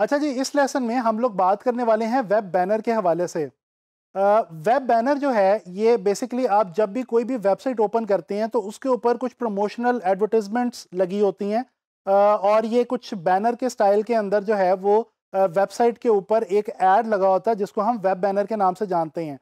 अच्छा जी इस लेसन में हम लोग बात करने वाले हैं वेब बैनर के हवाले से वेब बैनर जो है ये बेसिकली आप जब भी कोई भी वेबसाइट ओपन करते हैं तो उसके ऊपर कुछ प्रमोशनल एडवर्टिजमेंट्स लगी होती हैं और ये कुछ बैनर के स्टाइल के अंदर जो है वो वेबसाइट के ऊपर एक एड लगा होता है जिसको हम वेब बैनर के नाम से जानते हैं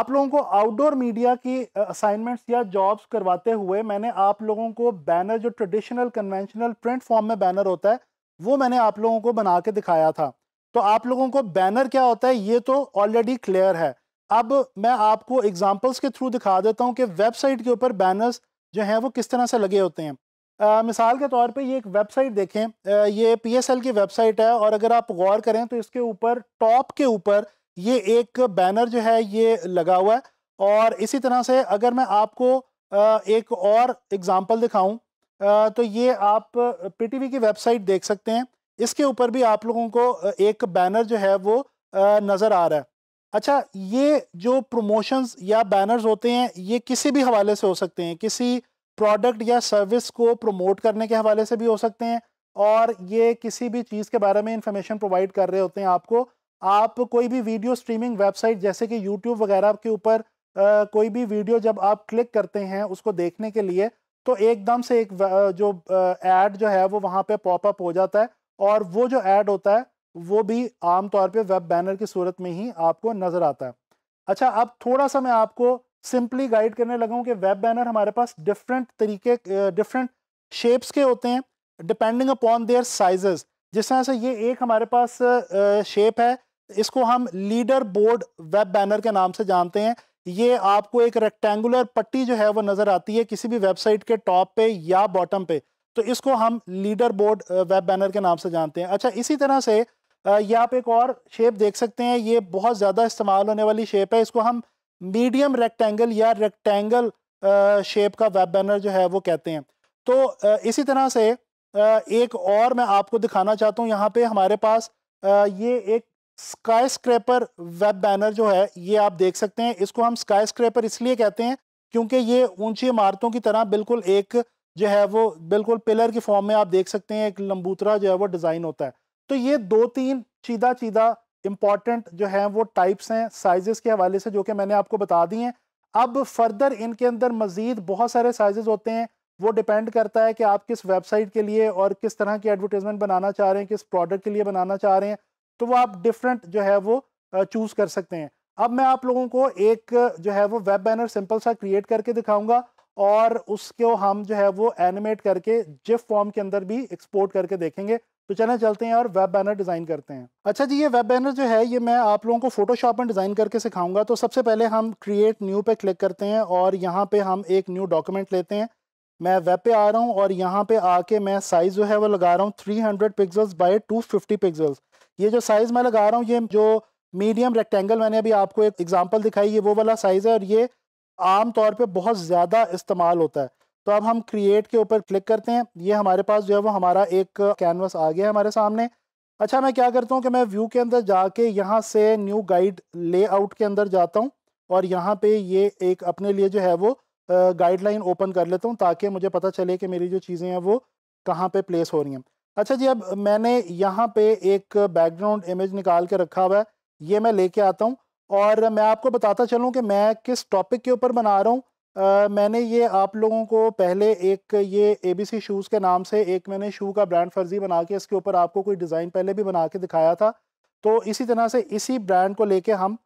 आप लोगों को आउटडोर मीडिया की असाइनमेंट्स या जॉब्स करवाते हुए मैंने आप लोगों को बैनर जो ट्रेडिशनल कन्वेंशनल प्रिंट फॉर्म में बैनर होता है वो मैंने आप लोगों को बना के दिखाया था तो आप लोगों को बैनर क्या होता है ये तो ऑलरेडी क्लियर है अब मैं आपको एग्जांपल्स के थ्रू दिखा देता हूँ कि वेबसाइट के ऊपर बैनर्स जो हैं वो किस तरह से लगे होते हैं आ, मिसाल के तौर पे ये एक वेबसाइट देखें आ, ये पीएसएल की वेबसाइट है और अगर आप गौर करें तो इसके ऊपर टॉप के ऊपर ये एक बैनर जो है ये लगा हुआ है और इसी तरह से अगर मैं आपको आ, एक और एग्ज़ाम्पल दिखाऊँ तो ये आप पीटीवी की वेबसाइट देख सकते हैं इसके ऊपर भी आप लोगों को एक बैनर जो है वो नज़र आ रहा है अच्छा ये जो प्रमोशंस या बैनर्स होते हैं ये किसी भी हवाले से हो सकते हैं किसी प्रोडक्ट या सर्विस को प्रमोट करने के हवाले से भी हो सकते हैं और ये किसी भी चीज़ के बारे में इंफॉर्मेशन प्रोवाइड कर रहे होते हैं आपको आप कोई भी वीडियो स्ट्रीमिंग वेबसाइट जैसे कि यूट्यूब वगैरह के ऊपर कोई भी वीडियो जब आप क्लिक करते हैं उसको देखने के लिए तो एकदम से एक जो ऐड जो है वो वहाँ पे पॉप अप हो जाता है और वो जो ऐड होता है वो भी आमतौर पे वेब बैनर की सूरत में ही आपको नज़र आता है अच्छा अब थोड़ा सा मैं आपको सिंपली गाइड करने लगा हूँ कि वेब बैनर हमारे पास डिफरेंट तरीके डिफरेंट शेप्स के होते हैं डिपेंडिंग अपॉन देयर साइजेस जिस तरह से ये एक हमारे पास शेप है इसको हम लीडर बोर्ड वेब बैनर के नाम से जानते हैं ये आपको एक रेक्टेंगुलर पट्टी जो है वो नज़र आती है किसी भी वेबसाइट के टॉप पे या बॉटम पे तो इसको हम लीडर बोर्ड वेब बैनर के नाम से जानते हैं अच्छा इसी तरह से ये आप एक और शेप देख सकते हैं ये बहुत ज़्यादा इस्तेमाल होने वाली शेप है इसको हम मीडियम रेक्टेंगल या रेक्टेंगल शेप का वेब बैनर जो है वो कहते हैं तो इसी तरह से एक और मैं आपको दिखाना चाहता हूँ यहाँ पे हमारे पास ये एक स्काई स्क्रैपर वेब बैनर जो है ये आप देख सकते हैं इसको हम स्काई स्क्रैपर इसलिए कहते हैं क्योंकि ये ऊंची इमारतों की तरह बिल्कुल एक जो है वो बिल्कुल पिलर की फॉर्म में आप देख सकते हैं एक लंबूतरा जो है वो डिज़ाइन होता है तो ये दो तीन चीदा चीदा इम्पॉर्टेंट जो है वो टाइप्स हैं साइजेस के हवाले से जो कि मैंने आपको बता दी हैं अब फर्दर इनके अंदर मज़ीद बहुत सारे साइजेस होते हैं वो डिपेंड करता है कि आप किस वेबसाइट के लिए और किस तरह की एडवर्टीज़मेंट बनाना चाह रहे हैं किस प्रोडक्ट के लिए बनाना चाह रहे हैं तो वो आप डिफरेंट जो है वो चूज कर सकते हैं अब मैं आप लोगों को एक जो है वो वेब बैनर सिंपल सा क्रिएट करके दिखाऊंगा और उसको हम जो है वो एनिमेट करके जिफ फॉर्म के अंदर भी एक्सपोर्ट करके देखेंगे तो चलें चलते हैं और वेब बैनर डिज़ाइन करते हैं अच्छा जी ये वेब बैनर जो है ये मैं आप लोगों को फोटोशॉप में डिज़ाइन करके सिखाऊंगा तो सबसे पहले हम क्रिएट न्यू पे क्लिक करते हैं और यहाँ पे हम एक न्यू डॉक्यूमेंट लेते हैं मैं वेब पे आ रहा हूँ और यहाँ पे आके मैं साइज़ जो है वो लगा रहा हूँ three hundred pixels by two fifty pixels ये जो साइज़ मैं लगा रहा हूँ ये जो मीडियम रेक्टेंगल मैंने अभी आपको एक एग्जाम्पल दिखाई ये वो वाला साइज़ है और ये आम तौर पे बहुत ज़्यादा इस्तेमाल होता है तो अब हम क्रिएट के ऊपर क्लिक करते हैं ये हमारे पास जो है वो हमारा एक कैनवस आ गया है हमारे सामने अच्छा मैं क्या करता हूँ कि मैं व्यू के अंदर जाके यहाँ से न्यू गाइड लेआउट के अंदर जाता हूँ और यहाँ पे ये एक अपने लिए जो है वो गाइडलाइन ओपन कर लेता हूँ ताकि मुझे पता चले कि मेरी जो चीज़ें हैं वो कहाँ पे प्लेस हो रही हैं अच्छा जी अब मैंने यहाँ पे एक बैकग्राउंड इमेज निकाल के रखा हुआ है ये मैं लेके आता हूँ और मैं आपको बताता चलूँ कि मैं किस टॉपिक के ऊपर बना रहा हूँ मैंने ये आप लोगों को पहले एक ये ए बी सी शूज़ के नाम से एक मैंने शू का ब्रांड फर्जी बना के इसके ऊपर आपको कोई डिज़ाइन पहले भी बना के दिखाया था तो इसी तरह से इसी ब्रांड को लेके हम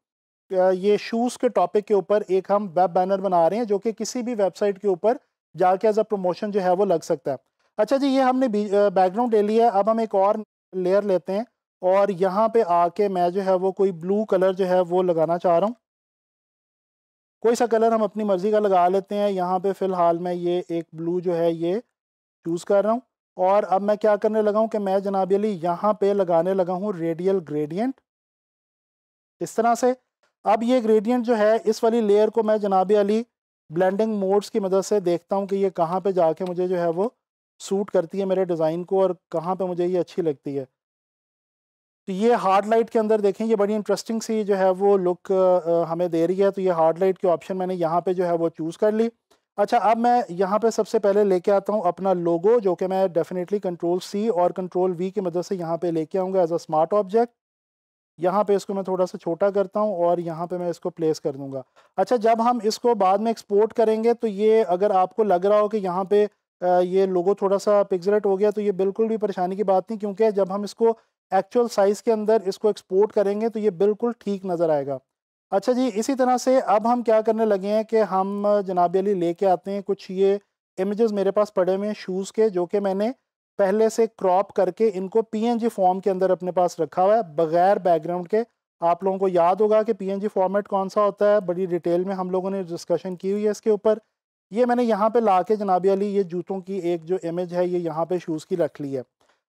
ये शूज़ के टॉपिक के ऊपर एक हम वेब बैनर बना रहे हैं जो कि किसी भी वेबसाइट के ऊपर जाके एज अ प्रमोशन जो है वो लग सकता है अच्छा जी ये हमने बैकग्राउंड ले लिया है अब हम एक और लेयर लेते हैं और यहाँ पे आके मैं जो है वो कोई ब्लू कलर जो है वो लगाना चाह रहा हूँ कोई सा कलर हम अपनी मर्ज़ी का लगा लेते हैं यहाँ पे फ़िलहाल मैं ये एक ब्लू जो है ये चूज़ कर रहा हूँ और अब मैं क्या करने लगा हूँ कि मैं जनाब अली यहाँ पे लगाने लगा हूँ रेडियल ग्रेडियंट इस तरह से अब ये ग्रेडियंट जो है इस वाली लेयर को मैं जनाब अली ब्लेंडिंग मोड्स की मदद से देखता हूँ कि ये कहाँ पे जाके मुझे जो है वो सूट करती है मेरे डिज़ाइन को और कहाँ पे मुझे ये अच्छी लगती है तो ये हार्ड लाइट के अंदर देखें ये बड़ी इंटरेस्टिंग सी जो है वो लुक हमें दे रही है तो ये हार्ड लाइट के ऑप्शन मैंने यहाँ पे जो है वो चूज़ कर ली अच्छा अब मैं यहाँ पे सबसे पहले लेके आता हूँ अपना लोगो जो कि मैं डेफिनेटली कंट्रोल सी और कंट्रोल वी की मदद से यहाँ पे लेके आऊँगा एज अ स्मार्ट ऑब्जेक्ट यहाँ पे इसको मैं थोड़ा सा छोटा करता हूँ और यहाँ पे मैं इसको प्लेस कर दूंगा अच्छा जब हम इसको बाद में एक्सपोर्ट करेंगे तो ये अगर आपको लग रहा हो कि यहाँ पे ये लोगो थोड़ा सा पिक्सलेट हो गया तो ये बिल्कुल भी परेशानी की बात नहीं क्योंकि जब हम इसको एक्चुअल साइज़ के अंदर इसको एक्सपोर्ट करेंगे तो ये बिल्कुल ठीक नज़र आएगा अच्छा जी इसी तरह से अब हम क्या करने लगे हैं कि हम जनाब अली लेके आते हैं कुछ ये इमेजेस मेरे पास पड़े हुए हैं शूज़ के जो कि मैंने पहले से क्रॉप करके इनको पीएनजी फॉर्म के अंदर अपने पास रखा हुआ है बगैर बैकग्राउंड के आप लोगों को याद होगा कि पीएनजी फॉर्मेट कौन सा होता है बड़ी डिटेल में हम लोगों ने डिस्कशन की हुई है इसके ऊपर ये मैंने यहाँ पे ला के जनाब अली ये जूतों की एक जो इमेज है ये यहाँ पे शूज़ की रख ली है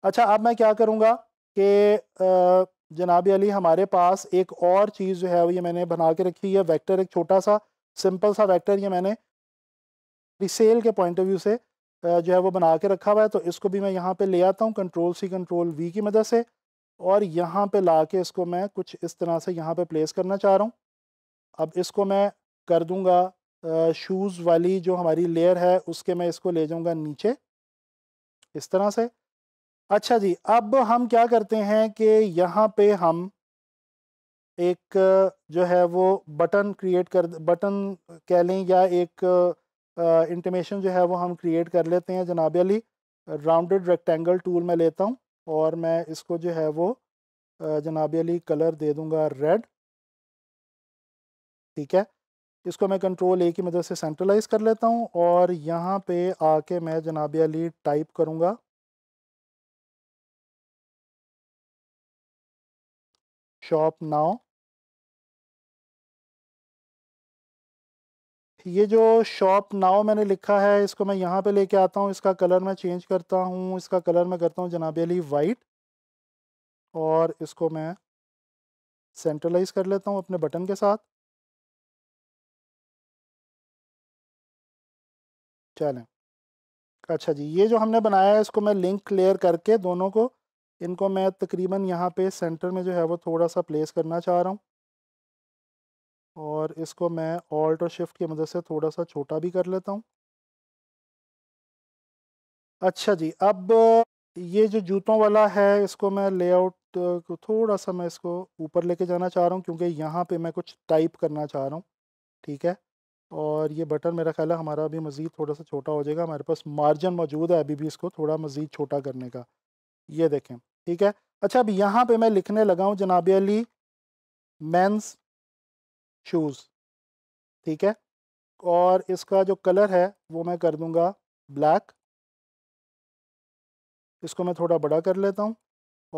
अच्छा अब मैं क्या करूँगा कि जनाब अली हमारे पास एक और चीज़ जो है वो ये मैंने बना के रखी है वेक्टर एक छोटा सा सिंपल सा वेक्टर ये मैंने रिसेल के पॉइंट ऑफ व्यू से जो है वो बना के रखा हुआ है तो इसको भी मैं यहाँ पे ले आता हूँ कंट्रोल सी कंट्रोल वी की मदद से और यहाँ पे ला के इसको मैं कुछ इस तरह से यहाँ पे प्लेस करना चाह रहा हूँ अब इसको मैं कर दूँगा शूज़ वाली जो हमारी लेयर है उसके मैं इसको ले जाऊँगा नीचे इस तरह से अच्छा जी अब हम क्या करते हैं कि यहाँ पे हम एक जो है वो बटन क्रिएट कर बटन कह लें या एक इंटीमेशन जो है वो हम क्रिएट कर लेते हैं जनाब अली राउंडेड रेक्टेंगल टूल मैं लेता हूँ और मैं इसको जो है वो जनाब अली कलर दे दूँगा रेड ठीक है इसको मैं कंट्रोल ए की मदद से सेंट्रलाइज कर लेता हूँ और यहाँ पे आके मैं जनाब अली टाइप करूँगा शॉप नाउ ये जो शॉप नाव मैंने लिखा है इसको मैं यहाँ पे लेके आता हूँ इसका कलर मैं चेंज करता हूँ इसका कलर मैं करता हूँ जनाब अली वाइट और इसको मैं सेंट्रलाइज कर लेता हूँ अपने बटन के साथ चलें अच्छा जी ये जो हमने बनाया है इसको मैं लिंक क्लियर करके दोनों को इनको मैं तकरीबन यहाँ पे सेंटर में जो है वो थोड़ा सा प्लेस करना चाह रहा हूँ और इसको मैं ऑल्ट और शिफ्ट की मदद से थोड़ा सा छोटा भी कर लेता हूँ अच्छा जी अब ये जो जूतों वाला है इसको मैं लेआउट को थोड़ा सा मैं इसको ऊपर लेके जाना चाह रहा हूँ क्योंकि यहाँ पे मैं कुछ टाइप करना चाह रहा हूँ ठीक है और ये बटन मेरा ख्याल है हमारा अभी मज़ीद थोड़ा सा छोटा हो जाएगा हमारे पास मार्जिन मौजूद है अभी भी इसको थोड़ा मज़ीद छोटा करने का ये देखें ठीक है अच्छा अब यहाँ पे मैं लिखने लगा हूँ जनाब अली मेंस शूज़ ठीक है और इसका जो कलर है वो मैं कर दूँगा ब्लैक इसको मैं थोड़ा बड़ा कर लेता हूँ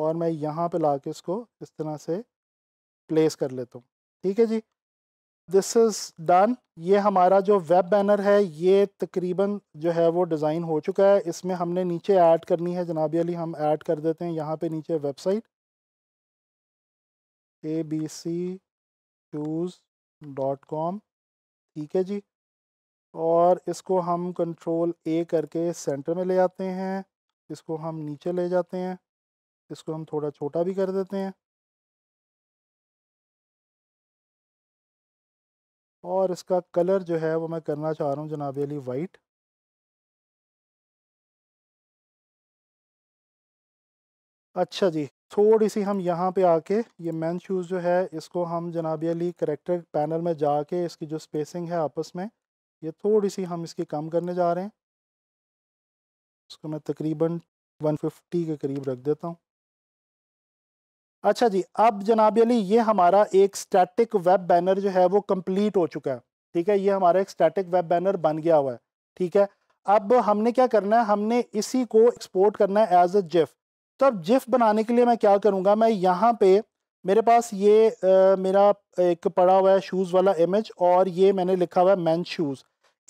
और मैं यहाँ पे ला के इसको इस तरह से प्लेस कर लेता हूँ ठीक है जी दिस इज़ डन ये हमारा जो वेब बैनर है ये तकरीबन जो है वो डिज़ाइन हो चुका है इसमें हमने नीचे ऐड करनी है जनाब अली हम ऐड कर देते हैं यहाँ पे नीचे website A B C shoes dot com ठीक है जी और इसको हम कंट्रोल ए करके सेंटर में ले आते हैं इसको हम नीचे ले जाते हैं इसको हम थोड़ा छोटा भी कर देते हैं और इसका कलर जो है वो मैं करना चाह रहा हूँ जनाब अली वाइट अच्छा जी थोड़ी सी हम यहाँ पे आके ये मैन शूज़ जो है इसको हम जनाब अली करेक्टर पैनल में जाके इसकी जो स्पेसिंग है आपस में ये थोड़ी सी हम इसकी कम करने जा रहे हैं इसको मैं तकरीबन 150 के करीब रख देता हूँ अच्छा जी अब जनाब अली ये हमारा एक स्टैटिक वेब बैनर जो है वो कंप्लीट हो चुका है ठीक है ये हमारा एक स्टैटिक वेब बैनर बन गया हुआ है ठीक है अब हमने क्या करना है हमने इसी को एक्सपोर्ट करना है एज अ जिफ तो अब जिफ बनाने के लिए मैं क्या करूँगा मैं यहाँ पे मेरे पास ये आ, मेरा एक पड़ा हुआ है शूज़ वाला इमेज और ये मैंने लिखा हुआ है मैन शूज़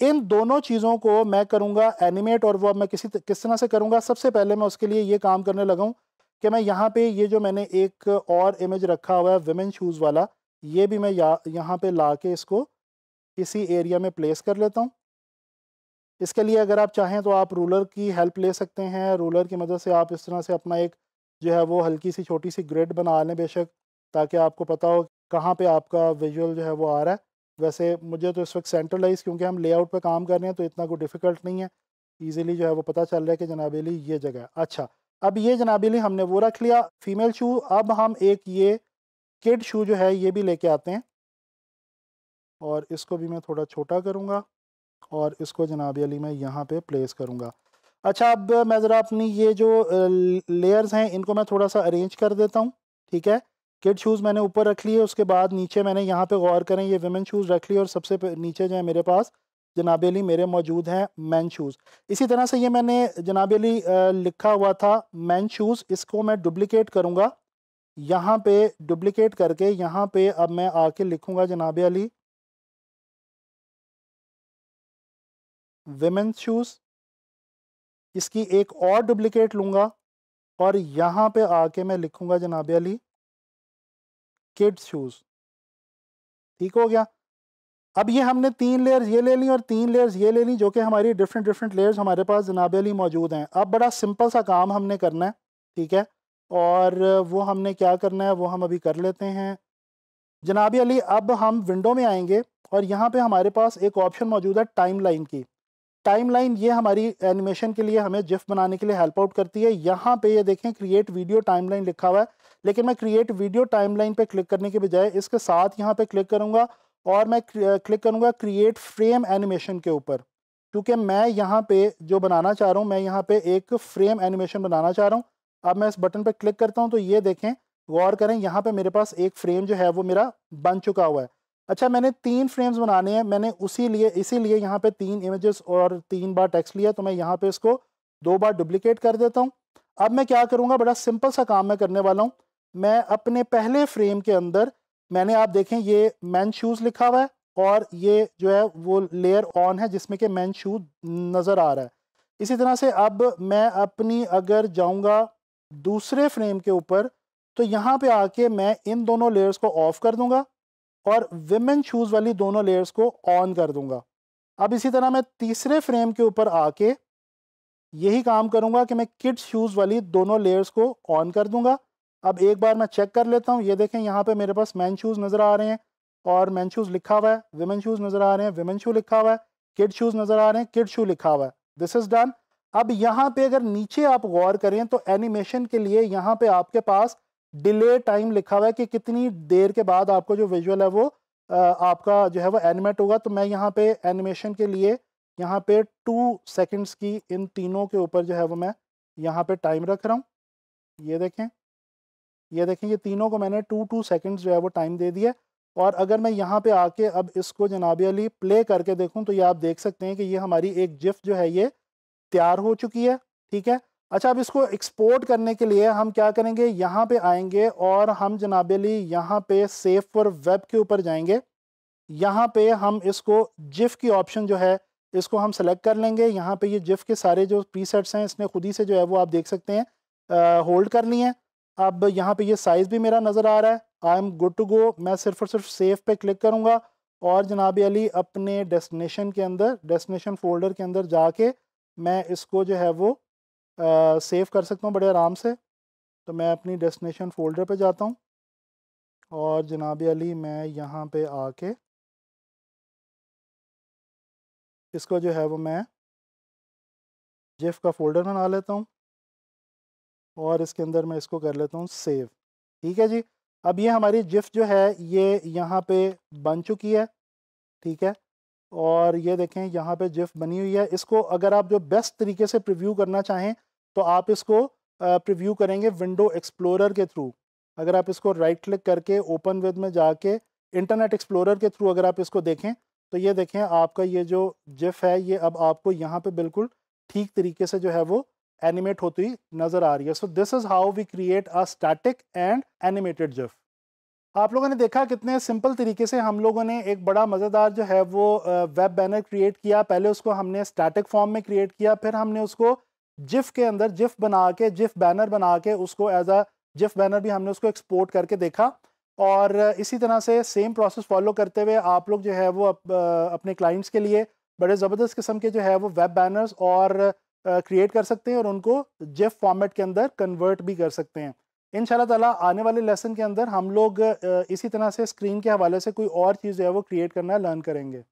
इन दोनों चीज़ों को मैं करूँगा एनिमेट और वह मैं किसी किस तरह से करूँगा सबसे पहले मैं उसके लिए ये काम करने लगाऊँ कि मैं यहाँ पे ये जो मैंने एक और इमेज रखा हुआ है वेमेन शूज़ वाला ये भी मैं या यहाँ पे ला के इसको इसी एरिया में प्लेस कर लेता हूँ इसके लिए अगर आप चाहें तो आप रूलर की हेल्प ले सकते हैं रूलर की मदद से आप इस तरह से अपना एक जो है वो हल्की सी छोटी सी ग्रेड बना लें बेशक ताकि आपको पता हो कहाँ पे आपका विजुअल जो है वो आ रहा है वैसे मुझे तो इस वक्त सेंट्रलाइज क्योंकि हम लेआउट पे काम कर रहे हैं तो इतना कोई डिफ़िकल्ट नहीं है ईजिली जो है वो पता चल रहा है कि जनाबेली ये जगह है अच्छा अब ये जनाबिल हमने वो रख लिया फीमेल शू अब हम एक ये किड शू जो है ये भी लेके आते हैं और इसको भी मैं थोड़ा छोटा करूँगा और इसको जनाब अली मैं यहाँ पे प्लेस करूँगा अच्छा अब मैं ज़रा अपनी ये जो लेयर्स हैं इनको मैं थोड़ा सा अरेंज कर देता हूँ ठीक है किड शूज़ मैंने ऊपर रख लिए उसके बाद नीचे मैंने यहाँ पे गौर करें ये वेमेन शूज़ रख लिए और सबसे नीचे जो है मेरे पास जनाब अली मेरे मौजूद हैं मैन शूज़ इसी तरह से ये मैंने जनाब अली लिखा हुआ था मैन शूज़ इसको मैं डुप्लिकेट करूँगा यहाँ पे डुप्लिकेट करके यहाँ पे अब मैं आके लिखूँगा जनाब अली वेमेंस शूज़ इसकी एक और डुप्लिकेट लूँगा और यहाँ पे आके मैं लिखूँगा जनाब अली किड्स शूज़ ठीक हो गया अब ये हमने तीन लेयर्स ये ले ली और तीन लेयर्स ये ले ली जो कि हमारी डिफरेंट डिफरेंट लेयर्स हमारे पास जनाब अली मौजूद हैं अब बड़ा सिंपल सा काम हमने करना है ठीक है और वो हमने क्या करना है वो हम अभी कर लेते हैं जनाब अली अब हम विंडो में आएंगे और यहाँ पे हमारे पास एक ऑप्शन मौजूद है टाइम लाइन की टाइम लाइन ये हमारी एनिमेशन के लिए हमें जिफ बनाने के लिए हेल्प आउट करती है यहाँ पे ये देखें क्रिएट वीडियो टाइम लाइन लिखा हुआ है लेकिन मैं क्रिएट वीडियो टाइम लाइन पर क्लिक करने के बजाय इसके साथ यहाँ पे क्लिक करूँगा और मैं क्लिक करूँगा क्रिएट फ्रेम एनिमेशन के ऊपर क्योंकि मैं यहाँ पे जो बनाना चाह रहा हूँ मैं यहाँ पे एक फ्रेम एनिमेशन बनाना चाह रहा हूँ अब मैं इस बटन पे क्लिक करता हूँ तो ये देखें गौर करें यहाँ पे मेरे पास एक फ्रेम जो है वो मेरा बन चुका हुआ है अच्छा मैंने तीन फ्रेम्स बनाने हैं मैंने उसी लिए लिए यहाँ पे तीन इमेजेस और तीन बार टेक्स्ट लिया तो मैं यहाँ पे इसको दो बार डुप्लिकेट कर देता हूँ अब मैं क्या करूँगा बड़ा सिंपल सा काम मैं करने वाला हूँ मैं अपने पहले फ्रेम के अंदर मैंने आप देखें ये मैन शूज़ लिखा हुआ है और ये जो है वो लेयर ऑन है जिसमें कि मैन शूज़ नज़र आ रहा है इसी तरह से अब मैं अपनी अगर जाऊँगा दूसरे फ्रेम के ऊपर तो यहाँ पे आके मैं इन दोनों लेयर्स को ऑफ़ कर दूँगा और विमेन शूज़ वाली दोनों लेयर्स को ऑन कर दूँगा अब इसी तरह मैं तीसरे फ्रेम के ऊपर आके यही काम करूँगा कि मैं किड्स शूज़ वाली दोनों लेयर्स को ऑन कर दूँगा अब एक बार मैं चेक कर लेता हूँ ये देखें यहाँ पे मेरे पास मैन शूज़ नज़र आ रहे हैं और मैन शूज़ लिखा हुआ है वेमेन शूज़ नज़र आ रहे हैं वेमेन शू लिखा हुआ है किड शूज़ नज़र आ रहे हैं किड शू लिखा हुआ है दिस इज़ डन अब यहाँ पे अगर नीचे आप गौर करें तो एनिमेशन के लिए यहाँ पे आपके पास डिले टाइम लिखा हुआ है कि कितनी देर के बाद आपको जो विजुअल है वो आपका जो है वो एनिमेट होगा तो मैं यहाँ पे एनिमेशन के लिए यहाँ पे टू सेकंड्स की इन तीनों के ऊपर जो है वो मैं यहाँ पे टाइम रख रहा हूँ ये देखें ये देखें ये तीनों को मैंने टू टू सेकेंड्स जो है वो टाइम दे दिया और अगर मैं यहाँ पे आके अब इसको जनाब अली प्ले करके देखूँ तो ये आप देख सकते हैं कि ये हमारी एक जिफ जो है ये तैयार हो चुकी है ठीक है अच्छा अब इसको एक्सपोर्ट करने के लिए हम क्या करेंगे यहाँ पे आएंगे और हम जनाब अली यहाँ पे सेफ फॉर वेब के ऊपर जाएंगे यहाँ पे हम इसको जिफ की ऑप्शन जो है इसको हम सेलेक्ट कर लेंगे यहाँ पे ये जिफ के सारे जो पी सेट्स हैं इसने खुद ही से जो है वो आप देख सकते हैं होल्ड कर लिए हैं अब यहाँ पे ये साइज़ भी मेरा नज़र आ रहा है I am good to go मैं सिर्फ और सिर्फ सेव पे क्लिक करूँगा और जनाब अली अपने डेस्टिनेशन के अंदर डेस्टिनेशन फोल्डर के अंदर जाके मैं इसको जो है वो सेव कर सकता हूँ बड़े आराम से तो मैं अपनी डेस्टिनेशन फोल्डर पे जाता हूँ और जनाब अली मैं यहाँ पे आके इसको जो है वो मैं जेफ़ का फोल्डर बना लेता हूँ और इसके अंदर मैं इसको कर लेता हूँ सेव ठीक है जी अब ये हमारी जिफ जो है ये यहाँ पे बन चुकी है ठीक है और ये देखें यहाँ पे जिफ बनी हुई है इसको अगर आप जो बेस्ट तरीके से प्रिव्यू करना चाहें तो आप इसको प्रिव्यू करेंगे विंडो एक्सप्लोरर के थ्रू अगर आप इसको राइट क्लिक करके ओपन विद में जाके इंटरनेट एक्सप्लोरर के थ्रू अगर आप इसको देखें तो ये देखें आपका ये जो जिफ है ये अब आपको यहाँ पे बिल्कुल ठीक तरीके से जो है वो एनिमेट होती नज़र आ रही है so this is how we create a static and animated GIF आप लोगों ने देखा कितने सिंपल तरीके से हम लोगों ने एक बड़ा मज़ेदार जो है वो वेब बैनर क्रिएट किया पहले उसको हमने स्टैटिक फॉर्म में क्रिएट किया फिर हमने उसको जिफ के अंदर जिफ बना के जिफ बैनर बना के उसको एज अ जिफ बैनर भी हमने उसको एक्सपोर्ट करके देखा और इसी तरह से सेम प्रोसेस फॉलो करते हुए आप लोग जो है वो अप, अपने क्लाइंट्स के लिए बड़े ज़बरदस्त किस्म के जो है वो वेब बैनर्स और क्रिएट कर सकते हैं और उनको जेफ फॉर्मेट के अंदर कन्वर्ट भी कर सकते हैं इन ताला आने वाले लेसन के अंदर हम लोग इसी तरह से स्क्रीन के हवाले से कोई और चीज़ जो है वो क्रिएट करना लर्न करेंगे